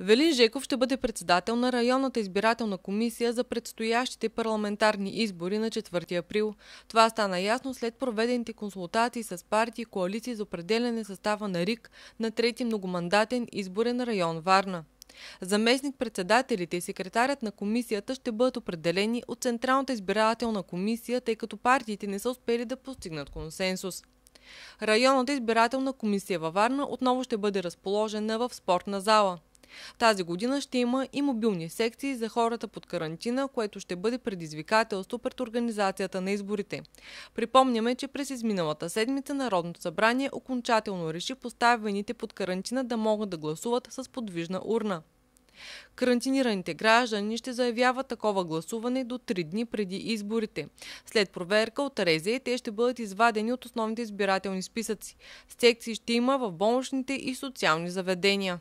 Велин Жеков ще бъде председател на районната избирателна комисия за предстоящите парламентарни избори на 4 април. Това стана ясно след проведените консултации с партии и коалиции за определене състава на РИК на трети многомандатен изборен район Варна. Заместник-председателите и секретарят на комисията ще бъдат определени от Централната избирателна комисия, тъй като партиите не са успели да постигнат консенсус. Районната избирателна комисия във Варна отново ще бъде разположена в спортна зала. Тази година ще има и мобилни секции за хората под карантина, което ще бъде предизвикателство пред организацията на изборите. Припомняме, че през изминалата седмица Народното събрание окончателно реши поставените под карантина да могат да гласуват с подвижна урна. Карантинираните граждани ще заявяват такова гласуване до 3 дни преди изборите. След проверка от Резе те ще бъдат извадени от основните избирателни списъци. Секции ще има в болничните и социални заведения.